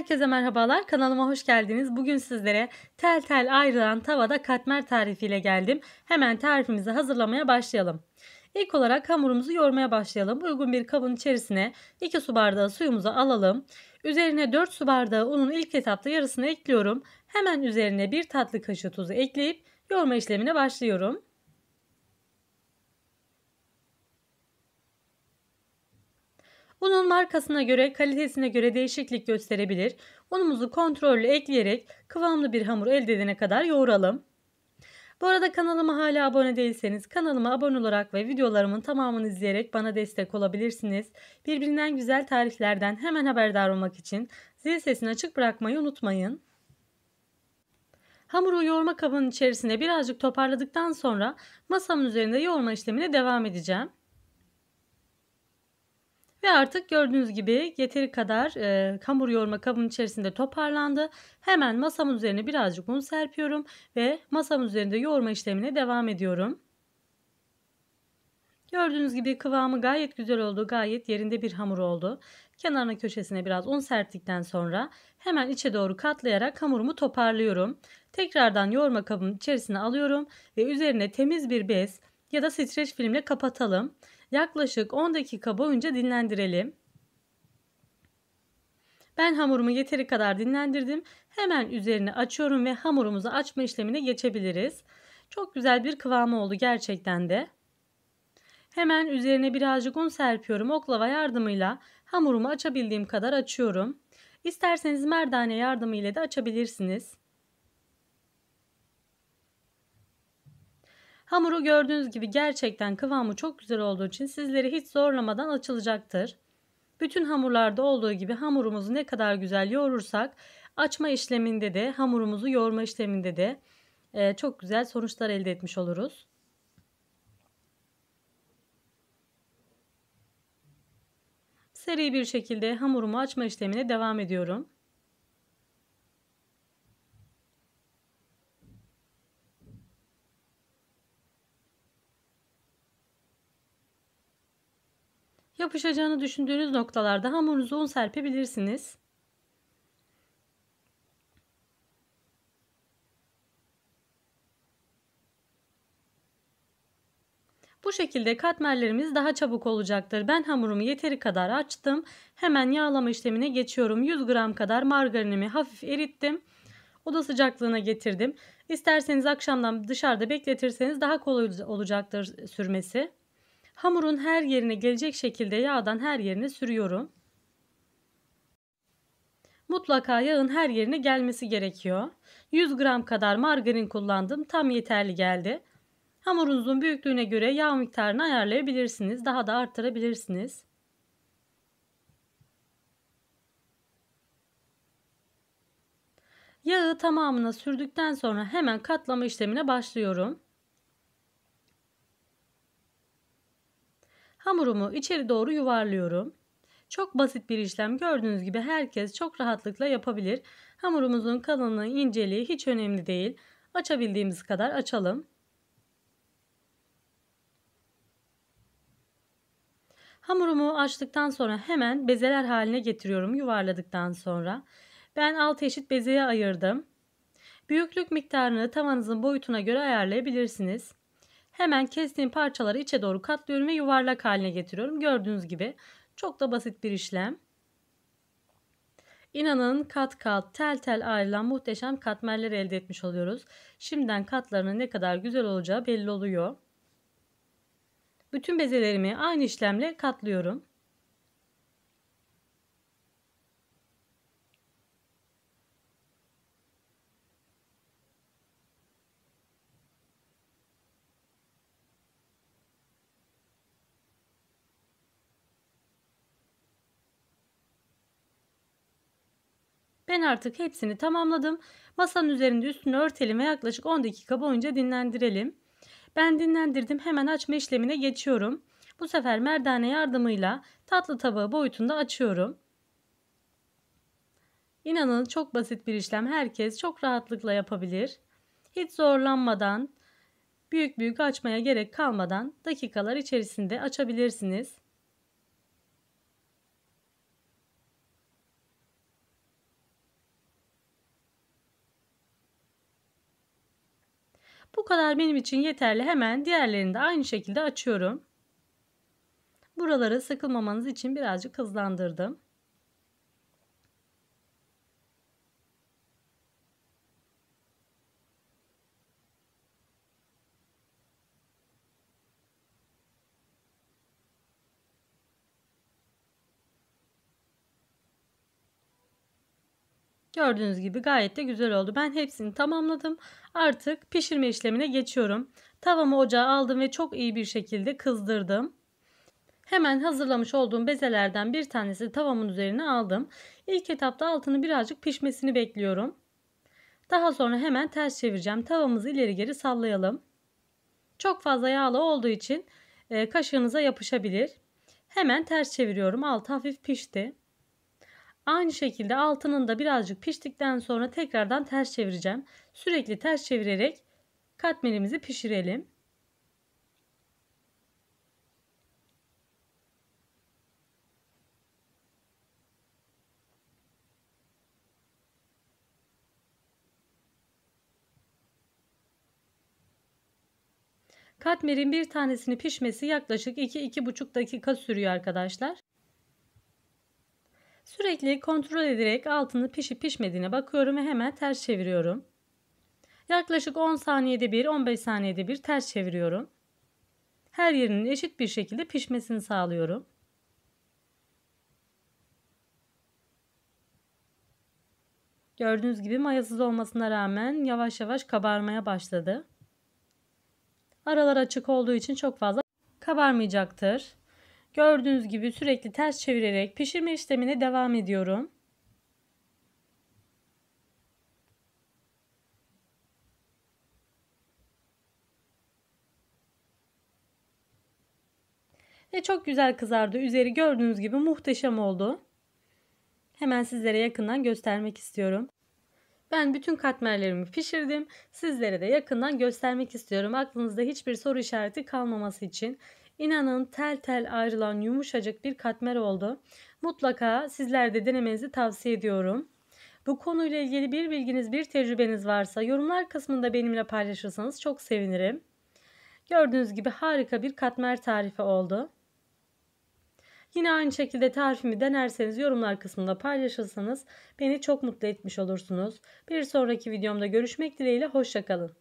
Herkese merhabalar kanalıma hoş geldiniz. Bugün sizlere tel tel ayrılan tavada katmer tarifiyle geldim. Hemen tarifimizi hazırlamaya başlayalım. İlk olarak hamurumuzu yoğurmaya başlayalım. Uygun bir kabın içerisine 2 su bardağı suyumuzu alalım. Üzerine 4 su bardağı unun ilk etapta yarısını ekliyorum. Hemen üzerine 1 tatlı kaşığı tuzu ekleyip yoğurma işlemine başlıyorum. Unun markasına göre kalitesine göre değişiklik gösterebilir. Unumuzu kontrollü ekleyerek kıvamlı bir hamur elde edene kadar yoğuralım. Bu arada kanalıma hala abone değilseniz kanalıma abone olarak ve videolarımın tamamını izleyerek bana destek olabilirsiniz. Birbirinden güzel tariflerden hemen haberdar olmak için zil sesini açık bırakmayı unutmayın. Hamuru yoğurma kabının içerisine birazcık toparladıktan sonra masamın üzerinde yoğurma işlemine devam edeceğim. Ve artık gördüğünüz gibi yeteri kadar e, kambur yoğurma kabın içerisinde toparlandı. Hemen masamın üzerine birazcık un serpiyorum ve masamın üzerinde yoğurma işlemine devam ediyorum. Gördüğünüz gibi kıvamı gayet güzel oldu. Gayet yerinde bir hamur oldu. Kenarına köşesine biraz un serptikten sonra hemen içe doğru katlayarak hamurumu toparlıyorum. Tekrardan yoğurma kabının içerisine alıyorum ve üzerine temiz bir bez ya da streç filmle kapatalım yaklaşık 10 dakika boyunca dinlendirelim. Ben hamurumu yeteri kadar dinlendirdim. Hemen üzerine açıyorum ve hamurumuzu açma işlemine geçebiliriz. Çok güzel bir kıvamı oldu gerçekten de. Hemen üzerine birazcık un serpiyorum. Oklava yardımıyla hamurumu açabildiğim kadar açıyorum. İsterseniz merdane yardımıyla da açabilirsiniz. Hamuru gördüğünüz gibi gerçekten kıvamı çok güzel olduğu için sizleri hiç zorlamadan açılacaktır. Bütün hamurlarda olduğu gibi hamurumuzu ne kadar güzel yoğurursak açma işleminde de hamurumuzu yoğurma işleminde de e, çok güzel sonuçlar elde etmiş oluruz. Seri bir şekilde hamurumu açma işlemine devam ediyorum. Yapışacağını düşündüğünüz noktalarda hamurunuzu un serpebilirsiniz. Bu şekilde katmerlerimiz daha çabuk olacaktır. Ben hamurumu yeteri kadar açtım. Hemen yağlama işlemine geçiyorum. 100 gram kadar margarinimi hafif erittim. Oda sıcaklığına getirdim. İsterseniz akşamdan dışarıda bekletirseniz daha kolay olacaktır sürmesi. Hamurun her yerine gelecek şekilde yağdan her yerine sürüyorum. Mutlaka yağın her yerine gelmesi gerekiyor. 100 gram kadar margarin kullandım. Tam yeterli geldi. Hamurunuzun büyüklüğüne göre yağ miktarını ayarlayabilirsiniz. Daha da arttırabilirsiniz. Yağı tamamına sürdükten sonra hemen katlama işlemine başlıyorum. Hamurumu içeri doğru yuvarlıyorum. Çok basit bir işlem gördüğünüz gibi herkes çok rahatlıkla yapabilir. Hamurumuzun kalınlığı inceliği hiç önemli değil. Açabildiğimiz kadar açalım. Hamurumu açtıktan sonra hemen bezeler haline getiriyorum yuvarladıktan sonra. Ben 6 eşit bezeye ayırdım. Büyüklük miktarını tavanızın boyutuna göre ayarlayabilirsiniz. Hemen kestiğim parçaları içe doğru katlıyorum ve yuvarlak haline getiriyorum. Gördüğünüz gibi çok da basit bir işlem. İnanın kat kat tel tel ayrılan muhteşem katmerler elde etmiş oluyoruz. Şimdiden katlarının ne kadar güzel olacağı belli oluyor. Bütün bezelerimi aynı işlemle katlıyorum. Ben artık hepsini tamamladım. Masanın üzerinde üstünü örtelim ve yaklaşık 10 dakika boyunca dinlendirelim. Ben dinlendirdim hemen açma işlemine geçiyorum. Bu sefer merdane yardımıyla tatlı tabağı boyutunda açıyorum. İnanın çok basit bir işlem herkes çok rahatlıkla yapabilir. Hiç zorlanmadan, büyük büyük açmaya gerek kalmadan dakikalar içerisinde açabilirsiniz. Bu kadar benim için yeterli. Hemen diğerlerini de aynı şekilde açıyorum. Buraları sıkılmamanız için birazcık hızlandırdım. Gördüğünüz gibi gayet de güzel oldu. Ben hepsini tamamladım. Artık pişirme işlemine geçiyorum. Tavamı ocağa aldım ve çok iyi bir şekilde kızdırdım. Hemen hazırlamış olduğum bezelerden bir tanesi tavamın üzerine aldım. İlk etapta altını birazcık pişmesini bekliyorum. Daha sonra hemen ters çevireceğim. Tavamızı ileri geri sallayalım. Çok fazla yağlı olduğu için e, kaşığınıza yapışabilir. Hemen ters çeviriyorum. Alt hafif pişti. Aynı şekilde altının da birazcık piştikten sonra tekrardan ters çevireceğim. Sürekli ters çevirerek katmerimizi pişirelim. Katmerin bir tanesini pişmesi yaklaşık 2-2,5 dakika sürüyor arkadaşlar. Sürekli kontrol ederek altını pişip pişmediğine bakıyorum ve hemen ters çeviriyorum. Yaklaşık 10 saniyede bir 15 saniyede bir ters çeviriyorum. Her yerinin eşit bir şekilde pişmesini sağlıyorum. Gördüğünüz gibi mayasız olmasına rağmen yavaş yavaş kabarmaya başladı. Aralar açık olduğu için çok fazla kabarmayacaktır. Gördüğünüz gibi sürekli ters çevirerek pişirme işlemine devam ediyorum. Ve çok güzel kızardı. Üzeri gördüğünüz gibi muhteşem oldu. Hemen sizlere yakından göstermek istiyorum. Ben bütün katmerlerimi pişirdim. Sizlere de yakından göstermek istiyorum. Aklınızda hiçbir soru işareti kalmaması için. İnanın tel tel ayrılan yumuşacık bir katmer oldu. Mutlaka sizler de denemenizi tavsiye ediyorum. Bu konuyla ilgili bir bilginiz, bir tecrübeniz varsa yorumlar kısmında benimle paylaşırsanız çok sevinirim. Gördüğünüz gibi harika bir katmer tarifi oldu. Yine aynı şekilde tarifimi denerseniz yorumlar kısmında paylaşırsanız beni çok mutlu etmiş olursunuz. Bir sonraki videomda görüşmek dileğiyle hoşçakalın.